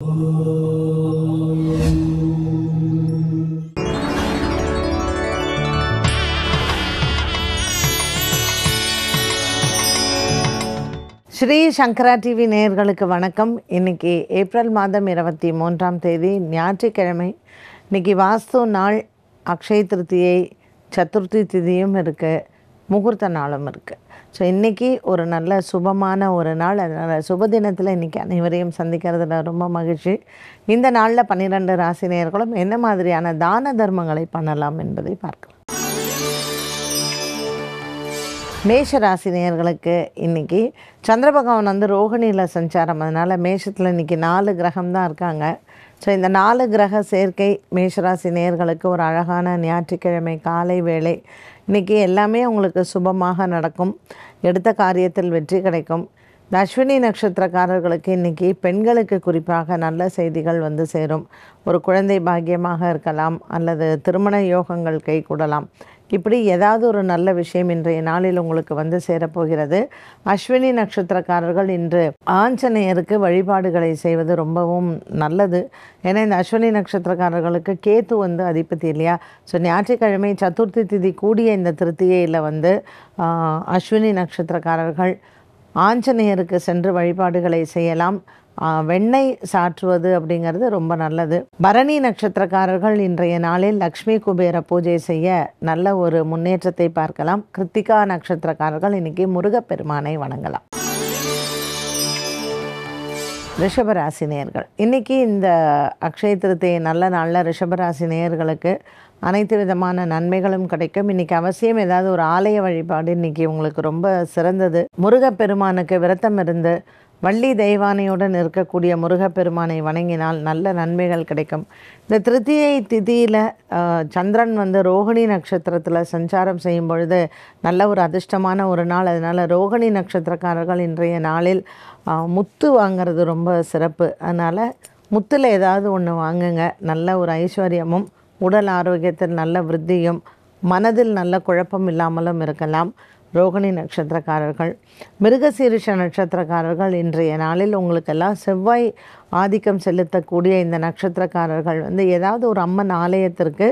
ஸ்ரீ சங்கரா TV நேயர்களுக்கு வணக்கம் இன்றைக்கி ஏப்ரல் மாதம் இருபத்தி மூன்றாம் தேதி ஞாயிற்றுக்கிழமை இன்றைக்கி வாஸ்து நாள் அக்ஷய திருத்தியை சதுர்த்தி திதியும் இருக்குது முகூர்த்த நாளும் இருக்குது ஸோ இன்றைக்கி ஒரு நல்ல சுபமான ஒரு நாள் அதனால் சுப தினத்தில் இன்றைக்கி அனைவரையும் சந்திக்கிறதுல ரொம்ப மகிழ்ச்சி இந்த நாளில் பன்னிரெண்டு ராசினியர்களும் என்ன மாதிரியான தான தர்மங்களை பண்ணலாம் என்பதை பார்க்கலாம் மேஷ ராசினியர்களுக்கு இன்றைக்கி சந்திர பகவான் வந்து ரோகிணியில் சஞ்சாரம் அதனால் மேஷத்தில் இன்றைக்கி நாலு கிரகம் தான் இருக்காங்க ஸோ இந்த நாலு கிரக சேர்க்கை மேஷராசி நேர்களுக்கு ஒரு அழகான ஞாயிற்றுக்கிழமை காலை வேலை இன்றைக்கி எல்லாமே உங்களுக்கு சுபமாக நடக்கும் எடுத்த காரியத்தில் வெற்றி கிடைக்கும் இந்த அஸ்வினி நட்சத்திரக்காரர்களுக்கு இன்றைக்கி பெண்களுக்கு குறிப்பாக நல்ல செய்திகள் வந்து சேரும் ஒரு குழந்தை பாக்கியமாக இருக்கலாம் அல்லது திருமண யோகங்கள் கை கூடலாம் இப்படி ஏதாவது ஒரு நல்ல விஷயம் இன்றைய நாளில் உங்களுக்கு வந்து சேரப்போகிறது அஸ்வினி நட்சத்திரக்காரர்கள் இன்று ஆஞ்சநேயருக்கு வழிபாடுகளை செய்வது ரொம்பவும் நல்லது ஏன்னா இந்த அஸ்வினி நட்சத்திரக்காரர்களுக்கு கேத்து வந்து அதிபதி இல்லையா ஸோ ஞாயிற்றுக்கிழமை சதுர்த்தி திதி கூடிய இந்த திருத்தியையில் வந்து அஸ்வினி நட்சத்திரக்காரர்கள் ஆஞ்சநேயருக்கு சென்று வழிபாடுகளை செய்யலாம் வெண்ணெய் சாற்றுவது அப்படிங்கிறது ரொம்ப நல்லது பரணி நட்சத்திரக்காரர்கள் இன்றைய நாளில் லக்ஷ்மி குபேர பூஜை செய்ய நல்ல ஒரு முன்னேற்றத்தை பார்க்கலாம் கிருத்திகா நட்சத்திரக்காரர்கள் இன்னைக்கு முருகப்பெருமானை வணங்கலாம் ரிஷபராசி நேர்கள் இன்றைக்கி இந்த அக்ஷய நல்ல நாளில் ரிஷபராசி நேர்களுக்கு அனைத்து விதமான நன்மைகளும் கிடைக்கும் இன்றைக்கி அவசியம் ஏதாவது ஒரு ஆலய வழிபாடு இன்றைக்கி உங்களுக்கு ரொம்ப சிறந்தது முருகப்பெருமானுக்கு விரத்தம் இருந்து வள்ளி தெய்வானையுடன் இருக்கக்கூடிய முருகப்பெருமானை வணங்கினால் நல்ல நன்மைகள் கிடைக்கும் இந்த திருத்தியை திதியில் சந்திரன் வந்து ரோகிணி நட்சத்திரத்தில் சஞ்சாரம் செய்யும் பொழுது நல்ல ஒரு அதிர்ஷ்டமான ஒரு நாள் அதனால் ரோகிணி நட்சத்திரக்காரர்கள் இன்றைய நாளில் முத்து வாங்கிறது ரொம்ப சிறப்பு அதனால் முத்தில் ஏதாவது ஒன்று வாங்குங்க நல்ல ஒரு ஐஸ்வர்யமும் உடல் ஆரோக்கியத்தில் நல்ல விருத்தியும் மனதில் நல்ல குழப்பம் இல்லாமலும் இருக்கலாம் ரோகிணி நட்சத்திரக்காரர்கள் மிருகசீரிஷ நட்சத்திரக்காரர்கள் இன்றைய நாளில் உங்களுக்கெல்லாம் செவ்வாய் ஆதிக்கம் செலுத்தக்கூடிய இந்த நட்சத்திரக்காரர்கள் வந்து ஏதாவது ஒரு அம்மன் ஆலயத்திற்கு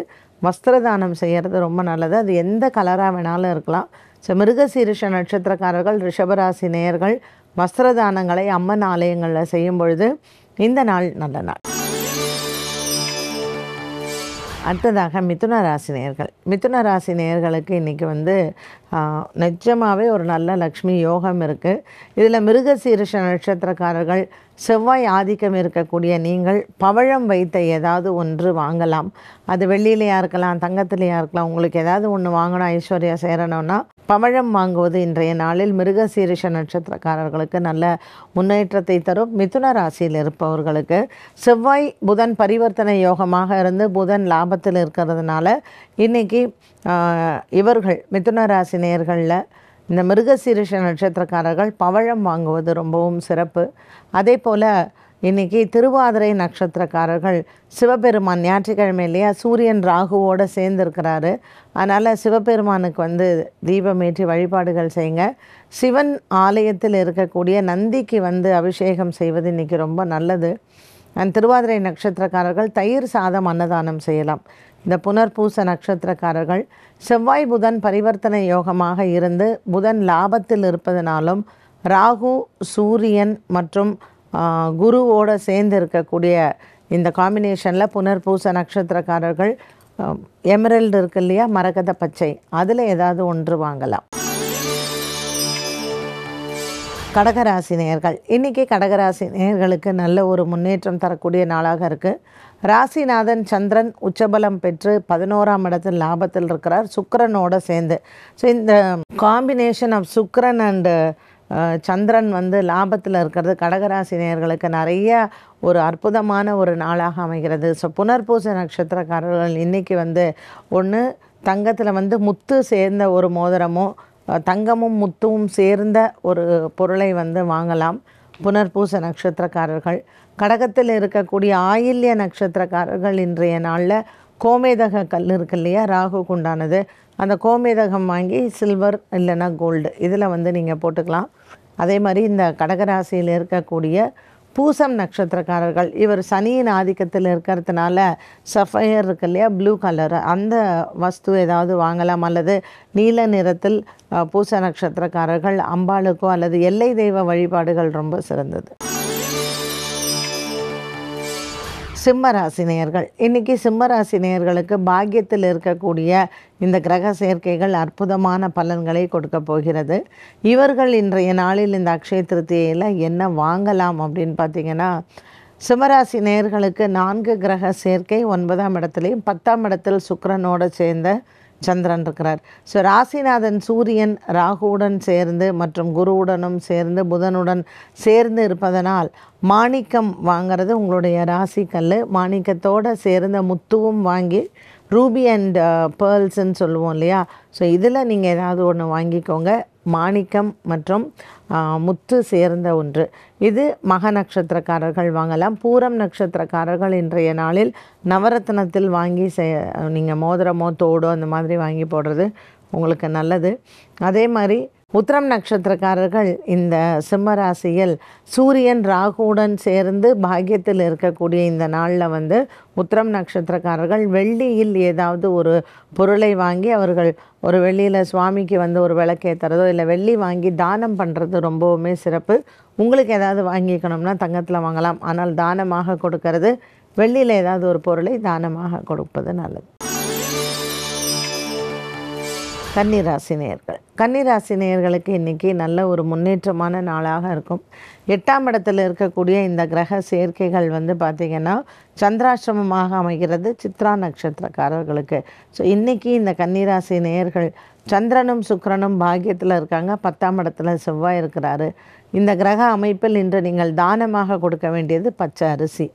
வஸ்திரதானம் செய்கிறது ரொம்ப நல்லது அது எந்த கலராக வேணாலும் இருக்கலாம் ஸோ மிருகசீரிஷ நட்சத்திரக்காரர்கள் ரிஷபராசி நேயர்கள் வஸ்திரதானங்களை அம்மன் ஆலயங்களில் செய்யும் பொழுது இந்த நாள் நல்ல நாள் அடுத்ததாக மிதுன ராசி நேர்கள் மிதுன ராசி நேர்களுக்கு இன்றைக்கி வந்து நிஜமாகவே ஒரு நல்ல லக்ஷ்மி யோகம் இருக்குது இதில் மிருக சீரிஷ நட்சத்திரக்காரர்கள் செவ்வாய் ஆதிக்கம் இருக்கக்கூடிய நீங்கள் பவழம் வைத்த ஏதாவது ஒன்று வாங்கலாம் அது வெள்ளியிலையாக இருக்கலாம் தங்கத்திலையாக இருக்கலாம் உங்களுக்கு ஏதாவது ஒன்று வாங்கணும் ஐஸ்வர்யா சேரணும்னா பவழம் வாங்குவது இன்றைய நாளில் மிருகசீரிஷ நட்சத்திரக்காரர்களுக்கு நல்ல முன்னேற்றத்தை தரும் மிதுன ராசியில் இருப்பவர்களுக்கு செவ்வாய் புதன் பரிவர்த்தனை யோகமாக இருந்து புதன் லாபத்தில் இருக்கிறதுனால இன்றைக்கி இவர்கள் மிதுன ராசி நேர்களில் இந்த மிருகசீரிஷ நட்சத்திரக்காரர்கள் பவழம் வாங்குவது ரொம்பவும் சிறப்பு அதே போல் இன்றைக்கி திருவாதிரை நட்சத்திரக்காரர்கள் சிவபெருமான் ஞாயிற்றுக்கிழமை இல்லையா சூரியன் ராகுவோடு சேர்ந்துருக்கிறாரு அதனால் சிவபெருமானுக்கு வந்து தீபமேற்றி வழிபாடுகள் செய்யுங்க சிவன் ஆலயத்தில் இருக்கக்கூடிய நந்திக்கு வந்து அபிஷேகம் செய்வது இன்றைக்கி ரொம்ப நல்லது அண்ட் திருவாதிரை நட்சத்திரக்காரர்கள் தயிர் சாதம் அன்னதானம் செய்யலாம் இந்த புனர்பூச நட்சத்திரக்காரர்கள் செவ்வாய் புதன் பரிவர்த்தனை யோகமாக இருந்து புதன் லாபத்தில் இருப்பதனாலும் ராகு சூரியன் மற்றும் குருவோடு சேர்ந்து இருக்கக்கூடிய இந்த காம்பினேஷனில் புனர்பூச நட்சத்திரக்காரர்கள் எமரல்டு இருக்கு இல்லையா மரகத பச்சை அதில் ஏதாவது ஒன்று வாங்கலாம் கடகராசி நேர்கள் இன்றைக்கி கடகராசி நேர்களுக்கு நல்ல ஒரு முன்னேற்றம் தரக்கூடிய நாளாக இருக்குது ராசிநாதன் சந்திரன் உச்சபலம் பெற்று பதினோராம் இடத்தில் லாபத்தில் இருக்கிறார் சுக்கரனோடு சேர்ந்து ஸோ இந்த combination of Shukran and Chandran வந்து லாபத்தில் இருக்கிறது கடகராசி நேர்களுக்கு நிறைய ஒரு அற்புதமான ஒரு நாளாக அமைகிறது ஸோ புனர்பூச நட்சத்திரக்காரர்கள் இன்றைக்கி வந்து ஒன்று தங்கத்தில் வந்து முத்து சேர்ந்த ஒரு மோதிரமும் தங்கமும் முத்துவும் சேர்ந்த ஒரு பொருளை வந்து வாங்கலாம் புனர்பூச நட்சத்திரக்காரர்கள் கடகத்தில் இருக்கக்கூடிய ஆயில்ய நட்சத்திரக்காரர்கள் இன்றைய நாளில் கோமேதக கல் இருக்கு இல்லையா குண்டானது அந்த கோமேதகம் வாங்கி சில்வர் இல்லைன்னா கோல்டு இதில் வந்து நீங்கள் போட்டுக்கலாம் அதே மாதிரி இந்த கடகராசியில் இருக்கக்கூடிய பூசம் நட்சத்திரக்காரர்கள் இவர் சனியின் ஆதிக்கத்தில் இருக்கிறதுனால சஃபயர் இருக்கு இல்லையா ப்ளூ கலர் அந்த வஸ்து ஏதாவது வாங்கலாம் அல்லது நீல நிறத்தில் பூச நட்சத்திரக்காரர்கள் அம்பாளுக்கோ அல்லது எல்லை தெய்வ வழிபாடுகள் ரொம்ப சிறந்தது சிம்மராசினியர்கள் இன்றைக்கி சிம்மராசினியர்களுக்கு பாக்கியத்தில் இருக்கக்கூடிய இந்த கிரக சேர்க்கைகள் அற்புதமான பலன்களை கொடுக்க போகிறது இவர்கள் இன்றைய நாளில் இந்த அக்ஷய திருத்தியில் என்ன வாங்கலாம் அப்படின்னு பார்த்திங்கன்னா சிம்மராசி நேர்களுக்கு நான்கு கிரக சேர்க்கை ஒன்பதாம் இடத்துலையும் பத்தாம் இடத்தில் சுக்கரனோடு சேர்ந்த சந்திரன் இருக்கிறார் ஸோ ராசிநாதன் சூரியன் ராகுவுடன் சேர்ந்து மற்றும் குருவுடனும் சேர்ந்து புதனுடன் சேர்ந்து இருப்பதனால் மாணிக்கம் வாங்கிறது உங்களுடைய ராசிக்கல் மாணிக்கத்தோடு சேர்ந்த முத்துவும் வாங்கி ரூபி அண்ட் பேர்ல்ஸ்ன்னு சொல்லுவோம் இல்லையா ஸோ இதில் நீங்கள் ஏதாவது ஒன்று வாங்கிக்கோங்க மாணிக்கம் மற்றும் முத்து சேர்ந்த ஒன்று இது மக நட்சத்திரக்காரர்கள் வாங்கலாம் பூரம் நட்சத்திரக்காரர்கள் இன்றைய நாளில் நவரத்னத்தில் வாங்கி செ நீங்கள் மோதிரமோ தோடோ அந்த மாதிரி வாங்கி போடுறது உங்களுக்கு நல்லது அதே மாதிரி உத்திரம் நட்சத்திரக்காரர்கள் இந்த சிம்மராசியில் சூரியன் ராகுவுடன் சேர்ந்து பாக்கியத்தில் இருக்கக்கூடிய இந்த நாளில் வந்து உத்திரம் நட்சத்திரக்காரர்கள் வெள்ளியில் ஏதாவது ஒரு பொருளை வாங்கி அவர்கள் ஒரு வெள்ளியில் சுவாமிக்கு வந்து ஒரு விளக்கேற்றுறதோ இல்லை வெள்ளி வாங்கி தானம் பண்ணுறது ரொம்பவுமே சிறப்பு உங்களுக்கு ஏதாவது வாங்கிக்கணும்னா தங்கத்தில் வாங்கலாம் ஆனால் தானமாக கொடுக்கறது வெள்ளியில் ஏதாவது ஒரு பொருளை தானமாக கொடுப்பது நல்லது கன்னிராசி நேயர்கள் கன்னிராசி நேயர்களுக்கு இன்றைக்கி நல்ல ஒரு முன்னேற்றமான நாளாக இருக்கும் எட்டாம் இடத்தில் இருக்கக்கூடிய இந்த கிரக சேர்க்கைகள் வந்து பார்த்திங்கன்னா சந்திராசிரமமாக அமைகிறது சித்ரா நட்சத்திரக்காரர்களுக்கு ஸோ இன்றைக்கி இந்த கன்னிராசி நேயர்கள் சந்திரனும் சுக்கரனும் பாக்கியத்தில் இருக்காங்க பத்தாம் இடத்துல செவ்வாய் இருக்கிறாரு இந்த கிரக அமைப்பில் இன்று நீங்கள் தானமாக கொடுக்க வேண்டியது பச்சை அரிசி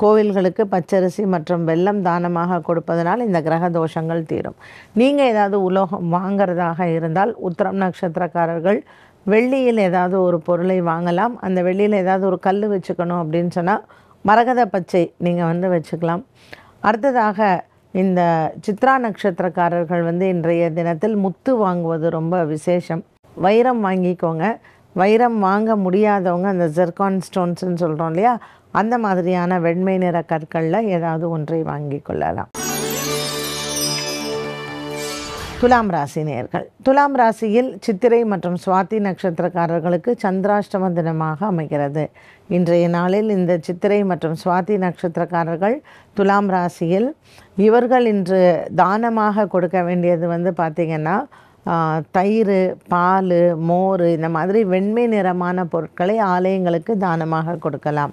கோவில்களுக்கு பச்சரிசி மற்றும் வெள்ளம் தானமாக கொடுப்பதனால் இந்த கிரக தோஷங்கள் தீரும் நீங்கள் ஏதாவது உலோகம் வாங்கிறதாக இருந்தால் உத்தரம் நட்சத்திரக்காரர்கள் வெள்ளியில் ஏதாவது ஒரு பொருளை வாங்கலாம் அந்த வெள்ளியில் ஏதாவது ஒரு கல் வச்சுக்கணும் அப்படின்னு சொன்னால் மரகத பச்சை நீங்கள் வந்து வச்சுக்கலாம் அடுத்ததாக இந்த சித்ரா நட்சத்திரக்காரர்கள் வந்து இன்றைய தினத்தில் முத்து வாங்குவது ரொம்ப விசேஷம் வைரம் வாங்கிக்கோங்க வைரம் வாங்க முடியாதவங்க அந்த ஜெர்கான் ஸ்டோன்ஸ்ன்னு சொல்கிறோம் இல்லையா அந்த மாதிரியான வெண்மை நிற கற்களில் ஏதாவது ஒன்றை வாங்கி கொள்ளலாம் துலாம் ராசி நேர்கள் துலாம் ராசியில் சித்திரை மற்றும் சுவாதி நட்சத்திரக்காரர்களுக்கு சந்திராஷ்டம தினமாக அமைகிறது இன்றைய நாளில் இந்த சித்திரை மற்றும் சுவாதி நட்சத்திரக்காரர்கள் துலாம் ராசியில் இவர்கள் இன்று தானமாக கொடுக்க வேண்டியது வந்து பார்த்திங்கன்னா தயிர் பால் மோர் இந்த மாதிரி வெண்மை நிறமான பொருட்களை ஆலயங்களுக்கு தானமாக கொடுக்கலாம்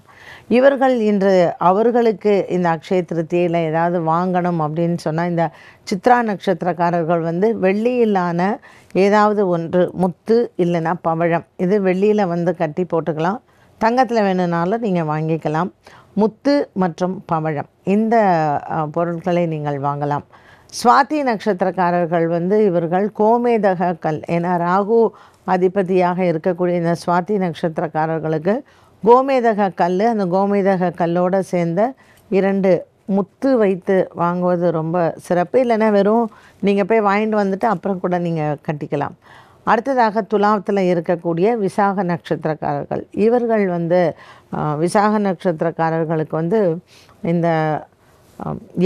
இவர்கள் இன்று அவர்களுக்கு இந்த அக்ஷய திருத்தியில் ஏதாவது வாங்கணும் அப்படின்னு சொன்னால் இந்த சித்ரா நட்சத்திரக்காரர்கள் வந்து வெள்ளியிலான ஏதாவது ஒன்று முத்து இல்லைன்னா பவழம் இது வெள்ளியில் வந்து கட்டி போட்டுக்கலாம் தங்கத்தில் வேணும்னாலும் நீங்கள் வாங்கிக்கலாம் முத்து மற்றும் பவழம் இந்த பொருட்களை நீங்கள் வாங்கலாம் சுவாதி நட்சத்திரக்காரர்கள் வந்து இவர்கள் கோமேதக கல் ஏன்னா ராகு அதிபதியாக இருக்கக்கூடிய இந்த சுவாதி நட்சத்திரக்காரர்களுக்கு கோமேதக கல் அந்த கோமேதக கல்லோடு சேர்ந்த இரண்டு முத்து வைத்து வாங்குவது ரொம்ப சிறப்பு இல்லைன்னா வெறும் நீங்கள் போய் வாங்கிட்டு வந்துட்டு அப்புறம் கூட நீங்கள் கட்டிக்கலாம் அடுத்ததாக துலாவத்தில் இருக்கக்கூடிய விசாக நட்சத்திரக்காரர்கள் இவர்கள் வந்து விசாக நட்சத்திரக்காரர்களுக்கு வந்து இந்த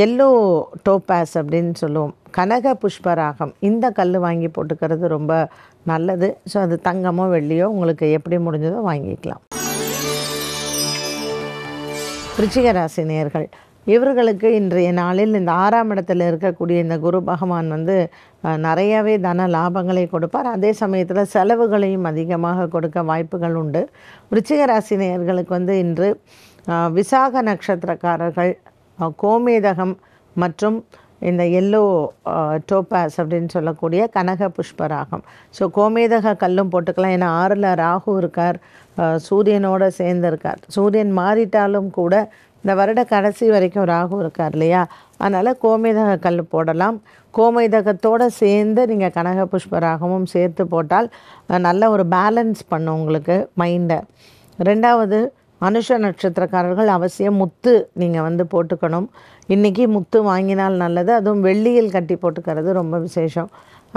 எல்லோ டோப்பாஸ் அப்படின்னு சொல்லுவோம் கனக புஷ்பராகம் இந்த கல் வாங்கி போட்டுக்கிறது ரொம்ப நல்லது ஸோ அது தங்கமோ வெள்ளியோ உங்களுக்கு எப்படி முடிஞ்சதோ வாங்கிக்கலாம் ரிச்சிகராசி நேர்கள் இவர்களுக்கு இன்றைய நாளில் இந்த ஆறாம் இடத்தில் இருக்கக்கூடிய இந்த குரு பகவான் வந்து நிறையவே தன லாபங்களை கொடுப்பார் அதே சமயத்தில் செலவுகளையும் அதிகமாக கொடுக்க வாய்ப்புகள் உண்டு விருச்சிகராசி நேர்களுக்கு வந்து இன்று விசாக நட்சத்திரக்காரர்கள் கோமேதகம் மற்றும் இந்த எல்லோ டோபாஸ் அப்படின்னு சொல்லக்கூடிய கனக புஷ்ப ராகம் ஸோ கோமேதக கல்லும் போட்டுக்கலாம் ஏன்னா ஆறில் ராகு இருக்கார் சூரியனோடு சேர்ந்துருக்கார் சூரியன் மாறிட்டாலும் கூட இந்த வருட கடைசி வரைக்கும் ராகு இருக்கார் இல்லையா அதனால் கோமேதக கல் போடலாம் கோமேதகத்தோடு சேர்ந்து நீங்கள் கனக புஷ்ப ராகமும் சேர்த்து போட்டால் நல்ல ஒரு பேலன்ஸ் பண்ணும் உங்களுக்கு மைண்டை ரெண்டாவது மனுஷ நட்சத்திரக்காரர்கள் அவசியம் முத்து நீங்கள் வந்து போட்டுக்கணும் இன்றைக்கி முத்து வாங்கினால் நல்லது அதுவும் வெள்ளியில் கட்டி போட்டுக்கிறது ரொம்ப விசேஷம்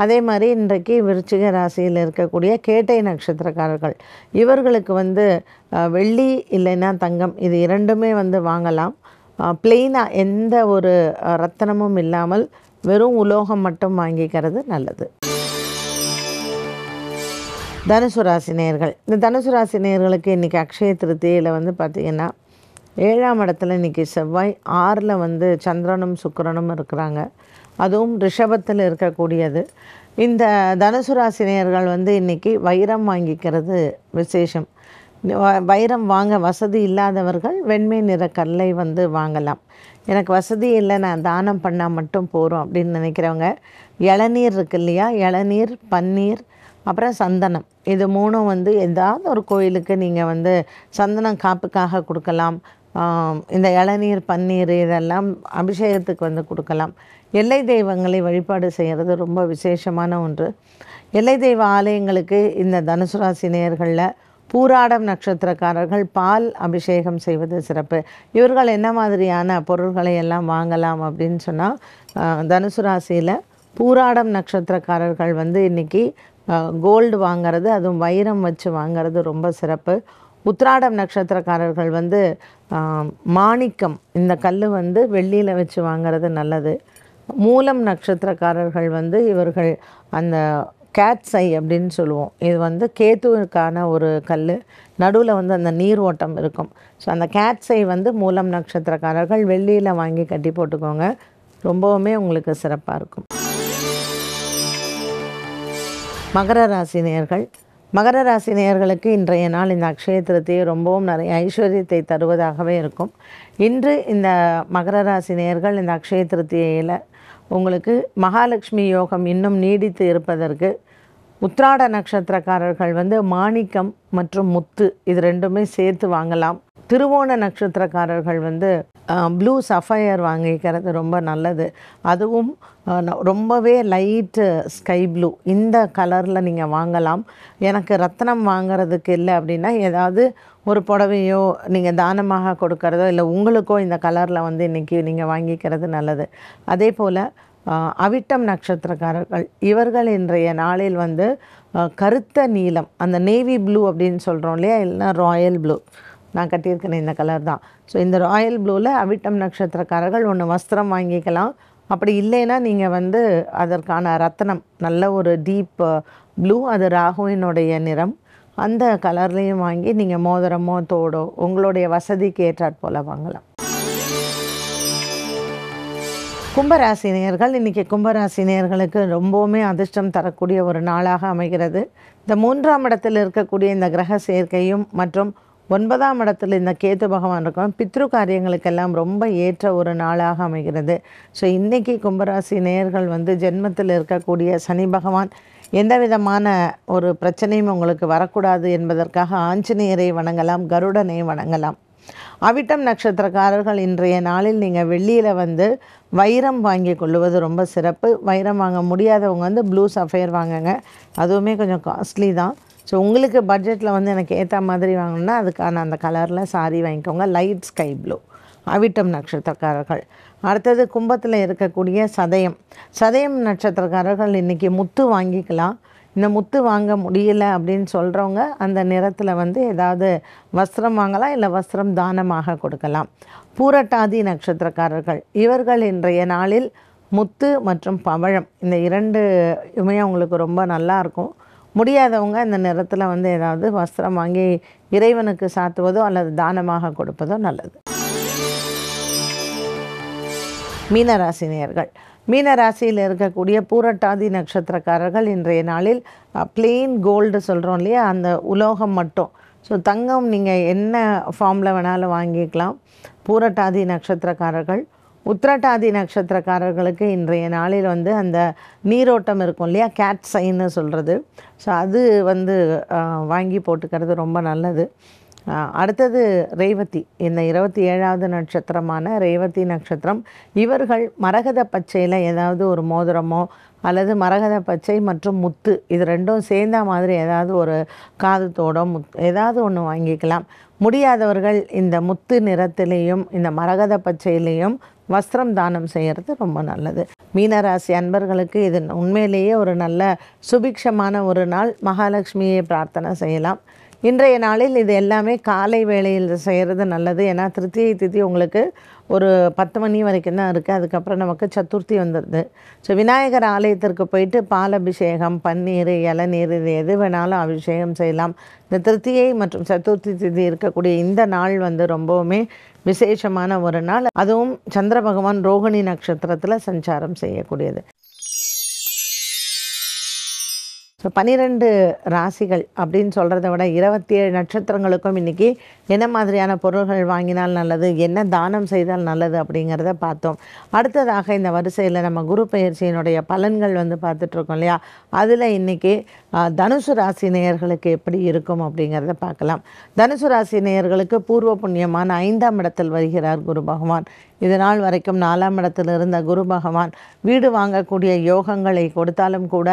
அதே மாதிரி இன்றைக்கு விருச்சிக ராசியில் இருக்கக்கூடிய கேட்டை நட்சத்திரக்காரர்கள் இவர்களுக்கு வந்து வெள்ளி இல்லைன்னா தங்கம் இது இரண்டுமே வந்து வாங்கலாம் பிளெயினாக எந்த ஒரு ரத்தனமும் இல்லாமல் வெறும் உலோகம் மட்டும் வாங்கிக்கிறது நல்லது தனுசு ராசி நேர்கள் இந்த தனுசு ராசி நேர்களுக்கு இன்றைக்கி அக்ஷய திருத்தியில் வந்து பார்த்திங்கன்னா ஏழாம் இடத்துல இன்றைக்கி செவ்வாய் ஆறில் வந்து சந்திரனும் சுக்கரனும் இருக்கிறாங்க அதுவும் ரிஷபத்தில் இருக்கக்கூடியது இந்த தனுசு ராசி நேர்கள் வந்து இன்றைக்கி வைரம் வாங்கிக்கிறது விசேஷம் வைரம் வாங்க வசதி இல்லாதவர்கள் வெண்மை நிற கல்லை வந்து வாங்கலாம் எனக்கு வசதி இல்லை நான் தானம் பண்ணால் மட்டும் போகிறோம் அப்படின்னு நினைக்கிறவங்க இளநீர் இருக்கு இல்லையா இளநீர் பன்னீர் அப்புறம் சந்தனம் இது மூணும் வந்து ஏதாவது ஒரு கோயிலுக்கு நீங்கள் வந்து சந்தனம் காப்புக்காக கொடுக்கலாம் இந்த இளநீர் பன்னீர் இதெல்லாம் அபிஷேகத்துக்கு வந்து கொடுக்கலாம் எல்லை தெய்வங்களை வழிபாடு செய்கிறது ரொம்ப விசேஷமான ஒன்று எல்லை தெய்வ ஆலயங்களுக்கு இந்த தனுசு ராசி நேர்களில் பூராடம் நட்சத்திரக்காரர்கள் பால் அபிஷேகம் செய்வது சிறப்பு இவர்கள் என்ன மாதிரியான பொருள்களை எல்லாம் வாங்கலாம் அப்படின்னு சொன்னால் தனுசு ராசியில் பூராடம் நட்சத்திரக்காரர்கள் வந்து இன்றைக்கி கோல்டு வாங்கிறது அதுவும் வைரம் வச்சு வாங்கிறது ரொம்ப சிறப்பு உத்ராடம் நட்சத்திரக்காரர்கள் வந்து மாணிக்கம் இந்த கல் வந்து வெள்ளியில் வச்சு வாங்கிறது நல்லது மூலம் நட்சத்திரக்காரர்கள் வந்து இவர்கள் அந்த கேட்ஸை அப்படின்னு சொல்லுவோம் இது வந்து கேத்துவுக்கான ஒரு கல் நடுவில் வந்து அந்த நீர் ஓட்டம் இருக்கும் ஸோ அந்த கேட்ஸை வந்து மூலம் நட்சத்திரக்காரர்கள் வெள்ளியில் வாங்கி கட்டி போட்டுக்கோங்க ரொம்பவுமே உங்களுக்கு சிறப்பாக இருக்கும் மகர ராசி நேர்கள் மகர ராசி நேயர்களுக்கு இன்றைய நாள் இந்த அக்ஷய திருத்தியை ரொம்பவும் நிறைய ஐஸ்வர்யத்தை தருவதாகவே இருக்கும் இன்று இந்த மகர ராசி நேயர்கள் இந்த அக்ஷய உங்களுக்கு மகாலட்சுமி யோகம் இன்னும் நீடித்து இருப்பதற்கு உத்ராட நட்சத்திரக்காரர்கள் வந்து மாணிக்கம் மற்றும் முத்து இது ரெண்டுமே சேர்த்து வாங்கலாம் திருவோண நட்சத்திரக்காரர்கள் வந்து ப்ளூ சஃபயர் வாங்கிக்கிறது ரொம்ப நல்லது அதுவும் ரொம்பவே லைட்டு ஸ்கை ப்ளூ இந்த கலரில் நீங்கள் வாங்கலாம் எனக்கு ரத்தனம் வாங்கிறதுக்கு இல்லை அப்படின்னா ஏதாவது ஒரு புடவையோ நீங்கள் தானமாக கொடுக்கறதோ இல்லை உங்களுக்கோ இந்த கலரில் வந்து இன்றைக்கி நீங்கள் வாங்கிக்கிறது நல்லது அதே போல் அவிட்டம் நட்சத்திரக்காரர்கள் இவர்கள் இன்றைய நாளில் வந்து கருத்த நீலம் அந்த நேவி ப்ளூ அப்படின்னு சொல்கிறோம் இல்லையா இல்லைன்னா ராயல் ப்ளூ நான் கட்டியிருக்கிறேன் இந்த கலர் தான் ஸோ இந்த ராயல் ப்ளூவில் அவிட்டம் நட்சத்திரக்காரர்கள் ஒன்று வஸ்திரம் வாங்கிக்கலாம் அப்படி இல்லைன்னா நீங்கள் வந்து அதற்கான ரத்தனம் நல்ல ஒரு டீப் ப்ளூ அது ராகுவினுடைய நிறம் அந்த கலர்லேயும் வாங்கி நீங்கள் மோதிரமோ தோடோ உங்களுடைய வசதிக்கு ஏற்றாற் போல் வாங்கலாம் கும்பராசி நேர்கள் இன்றைக்கி கும்பராசி நேர்களுக்கு ரொம்பவுமே அதிர்ஷ்டம் தரக்கூடிய ஒரு நாளாக அமைகிறது இந்த மூன்றாம் இடத்தில் இருக்கக்கூடிய இந்த கிரக சேர்க்கையும் மற்றும் ஒன்பதாம் இடத்துல இந்த கேத்து பகவான் இருக்கும் பித்ரு காரியங்களுக்கெல்லாம் ரொம்ப ஏற்ற ஒரு நாளாக அமைகிறது ஸோ இன்றைக்கி கும்பராசி நேயர்கள் வந்து ஜென்மத்தில் இருக்கக்கூடிய சனி பகவான் எந்த விதமான ஒரு பிரச்சனையும் உங்களுக்கு வரக்கூடாது என்பதற்காக ஆஞ்சநேயரை வணங்கலாம் கருடனை வணங்கலாம் அவிட்டம் நட்சத்திரக்காரர்கள் இன்றைய நாளில் நீங்கள் வெள்ளியில் வந்து வைரம் வாங்கி கொள்ளுவது ரொம்ப சிறப்பு வைரம் வாங்க முடியாதவங்க வந்து ப்ளூ சஃபயர் வாங்குங்க அதுவுமே கொஞ்சம் காஸ்ட்லி தான் ஸோ உங்களுக்கு பட்ஜெட்டில் வந்து எனக்கு ஏற்ற மாதிரி வாங்கணும்னா அதுக்கான அந்த கலரில் சாரி வாங்கிக்கோங்க லைட் ஸ்கை ப்ளூ அவிட்டம் நட்சத்திரக்காரர்கள் அடுத்தது கும்பத்தில் இருக்கக்கூடிய சதயம் சதயம் நட்சத்திரக்காரர்கள் இன்றைக்கி முத்து வாங்கிக்கலாம் இந்த முத்து வாங்க முடியல அப்படின்னு சொல்கிறவங்க அந்த நிறத்தில் வந்து ஏதாவது வஸ்திரம் வாங்கலாம் இல்லை வஸ்திரம் தானமாக கொடுக்கலாம் பூரட்டாதி நட்சத்திரக்காரர்கள் இவர்கள் இன்றைய நாளில் முத்து மற்றும் பவழம் இந்த இரண்டு இமையும் அவங்களுக்கு ரொம்ப நல்லாயிருக்கும் முடியாதவங்க இந்த நிறத்தில் வந்து ஏதாவது வஸ்திரம் வாங்கி இறைவனுக்கு சாத்துவதோ அல்லது தானமாக கொடுப்பதோ நல்லது மீனராசினியர்கள் மீனராசியில் இருக்கக்கூடிய பூரட்டாதி நட்சத்திரக்காரர்கள் இன்றைய நாளில் பிளெயின் கோல்டு சொல்கிறோம் இல்லையா அந்த உலோகம் மட்டும் ஸோ தங்கம் நீங்கள் என்ன ஃபார்மில் வேணாலும் வாங்கிக்கலாம் பூரட்டாதி நட்சத்திரக்காரர்கள் உத்திரட்டாதி நட்சத்திரக்காரர்களுக்கு இன்றைய நாளில் வந்து அந்த நீரோட்டம் இருக்கும் இல்லையா கேட் சைன்னு சொல்கிறது ஸோ அது வந்து வாங்கி போட்டுக்கிறது ரொம்ப நல்லது அடுத்தது ரேவதி இந்த இருபத்தி ஏழாவது நட்சத்திரமான ரேவதி நட்சத்திரம் இவர்கள் மரகத பச்சையில் ஏதாவது ஒரு மோதிரமோ அல்லது மரகத பச்சை மற்றும் முத்து இது ரெண்டும் சேர்ந்த மாதிரி ஏதாவது ஒரு காதுத்தோடோ முத் ஏதாவது ஒன்று வாங்கிக்கலாம் முடியாதவர்கள் இந்த முத்து நிறத்திலேயும் இந்த மரகத பச்சையிலையும் வஸ்திரம் தானம் செய்கிறது ரொம்ப நல்லது மீனராசி அன்பர்களுக்கு இது உண்மையிலேயே ஒரு நல்ல சுபிக்ஷமான ஒரு நாள் மகாலட்சுமியை பிரார்த்தனை செய்யலாம் இன்றைய நாளில் இது எல்லாமே காலை வேளையில் செய்கிறது நல்லது ஏன்னா திருத்தியை திதி உங்களுக்கு ஒரு பத்து மணி வரைக்கும் தான் இருக்குது அதுக்கப்புறம் நமக்கு சதுர்த்தி வந்துடுது ஸோ விநாயகர் ஆலயத்திற்கு போயிட்டு பால் அபிஷேகம் பன்னீர் இளநீர் இது எது வேணாலும் அபிஷேகம் செய்யலாம் இந்த திருத்தியை மற்றும் சதுர்த்தி திதி இருக்கக்கூடிய இந்த நாள் வந்து ரொம்பவுமே விசேஷமான ஒரு நாள் அதுவும் சந்திர பகவான் ரோகிணி நட்சத்திரத்தில் சஞ்சாரம் செய்யக்கூடியது ஸோ பன்னிரெண்டு ராசிகள் அப்படின்னு சொல்கிறத விட இருபத்தி ஏழு நட்சத்திரங்களுக்கும் இன்றைக்கி என்ன மாதிரியான பொருள்கள் வாங்கினால் நல்லது என்ன தானம் செய்தால் நல்லது அப்படிங்கிறத பார்த்தோம் அடுத்ததாக இந்த வரிசையில் நம்ம குரு பயிற்சியினுடைய பலன்கள் வந்து பார்த்துட்ருக்கோம் இல்லையா அதில் இன்றைக்கி தனுசு ராசி நேயர்களுக்கு எப்படி இருக்கும் அப்படிங்கிறத பார்க்கலாம் தனுசு ராசி நேயர்களுக்கு பூர்வ புண்ணியமான ஐந்தாம் இடத்தில் வருகிறார் குரு பகவான் இது நாள் வரைக்கும் நாலாம் இடத்தில் இருந்த குரு பகவான் வீடு வாங்கக்கூடிய யோகங்களை கொடுத்தாலும் கூட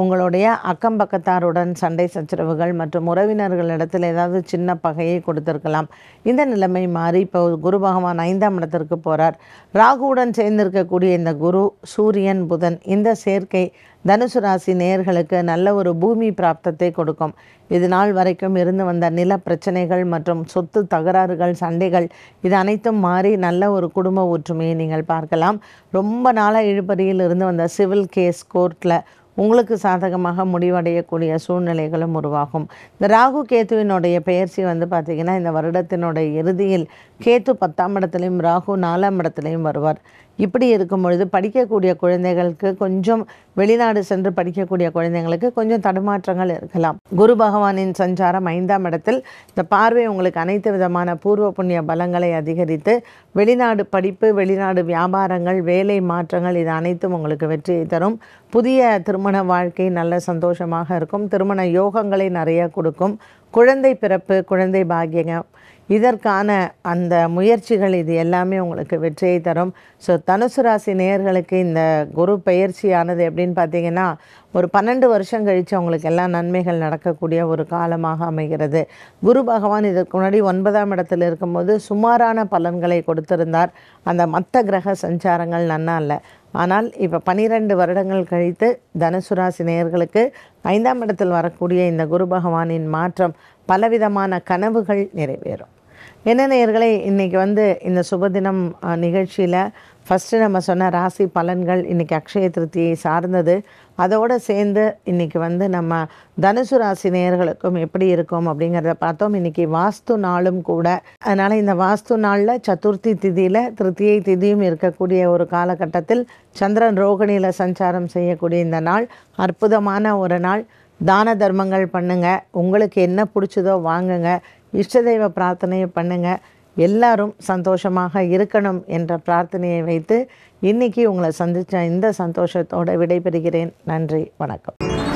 உங்களுடைய அக்கம் பக்கத்தாருடன் சண்டை சச்சரவுகள் மற்றும் உறவினர்களிடத்தில் ஏதாவது சின்ன பகையை கொடுத்துருக்கலாம் இந்த நிலைமை மாறி இப்போ குரு பகவான் ஐந்தாம் இடத்திற்கு போகிறார் ராகுவுடன் சேர்ந்திருக்கக்கூடிய இந்த குரு சூரியன் புதன் இந்த சேர்க்கை தனுசு ராசி நேர்களுக்கு நல்ல ஒரு பூமி பிராப்தத்தை கொடுக்கும் இது நாள் வரைக்கும் இருந்து வந்த நில பிரச்சனைகள் மற்றும் சொத்து தகராறுகள் சண்டைகள் இது அனைத்தும் மாறி நல்ல ஒரு குடும்ப ஒற்றுமையை நீங்கள் பார்க்கலாம் ரொம்ப நாளாக இழுபறியில் இருந்து வந்த சிவில் கேஸ் கோர்ட்டில் உங்களுக்கு சாதகமாக முடிவடையக்கூடிய சூழ்நிலைகளும் உருவாகும் இந்த ராகு கேத்துவினுடைய பெயர்ச்சி வந்து பார்த்திங்கன்னா இந்த வருடத்தினுடைய இறுதியில் கேத்து பத்தாம் இடத்துலையும் ராகு நாலாம் இடத்துலையும் வருவார் இப்படி இருக்கும் பொழுது படிக்கக்கூடிய குழந்தைகளுக்கு கொஞ்சம் வெளிநாடு சென்று படிக்கக்கூடிய குழந்தைங்களுக்கு கொஞ்சம் தடுமாற்றங்கள் இருக்கலாம் குரு பகவானின் சஞ்சாரம் ஐந்தாம் இடத்தில் இந்த பார்வை உங்களுக்கு அனைத்து விதமான பூர்வ புண்ணிய பலங்களை அதிகரித்து வெளிநாடு படிப்பு வெளிநாடு வியாபாரங்கள் வேலை மாற்றங்கள் இது அனைத்தும் உங்களுக்கு வெற்றியை தரும் புதிய திருமண வாழ்க்கை நல்ல சந்தோஷமாக இருக்கும் திருமண யோகங்களை நிறைய கொடுக்கும் குழந்தை பிறப்பு குழந்தை பாக்கியங்க இதற்கான அந்த முயற்சிகள் இது எல்லாமே உங்களுக்கு வெற்றியை தரும் ஸோ தனுசு ராசி நேயர்களுக்கு இந்த குரு பயிற்சியானது எப்படின்னு பார்த்தீங்கன்னா ஒரு பன்னெண்டு வருஷம் கழித்து அவங்களுக்கு எல்லா நன்மைகள் நடக்கக்கூடிய ஒரு காலமாக அமைகிறது குரு பகவான் இதற்கு முன்னாடி ஒன்பதாம் இடத்தில் இருக்கும்போது சுமாரான பலன்களை கொடுத்திருந்தார் அந்த மற்ற கிரக சஞ்சாரங்கள் நன்னா இல்லை ஆனால் இப்போ பனிரெண்டு வருடங்கள் கழித்து தனுசு ராசி நேயர்களுக்கு ஐந்தாம் இடத்தில் வரக்கூடிய இந்த குரு பகவானின் மாற்றம் பலவிதமான கனவுகள் நிறைவேறும் என்ன நேர்களை இன்றைக்கி வந்து இந்த சுபதினம் நிகழ்ச்சியில் ஃபஸ்ட்டு நம்ம சொன்ன ராசி பலன்கள் இன்றைக்கி அக்ஷய திருப்தியை சார்ந்தது அதோடு சேர்ந்து இன்றைக்கி வந்து நம்ம தனுசு ராசி நேர்களுக்கும் எப்படி இருக்கும் அப்படிங்கிறத பார்த்தோம் இன்றைக்கி வாஸ்து நாளும் கூட அதனால் இந்த வாஸ்து நாளில் சதுர்த்தி திதியில் திருத்தியை திதியும் இருக்கக்கூடிய ஒரு காலகட்டத்தில் சந்திரன் ரோகிணியில் சஞ்சாரம் செய்யக்கூடிய இந்த நாள் அற்புதமான ஒரு நாள் தான தர்மங்கள் பண்ணுங்கள் உங்களுக்கு என்ன பிடிச்சதோ வாங்குங்க இஷ்டதெய்வ பிரார்த்தனையை பண்ணுங்கள் எல்லாரும் சந்தோஷமாக இருக்கணும் என்ற பிரார்த்தனையை வைத்து இன்றைக்கி உங்களை சந்தித்த இந்த சந்தோஷத்தோடு விடைபெறுகிறேன் நன்றி வணக்கம்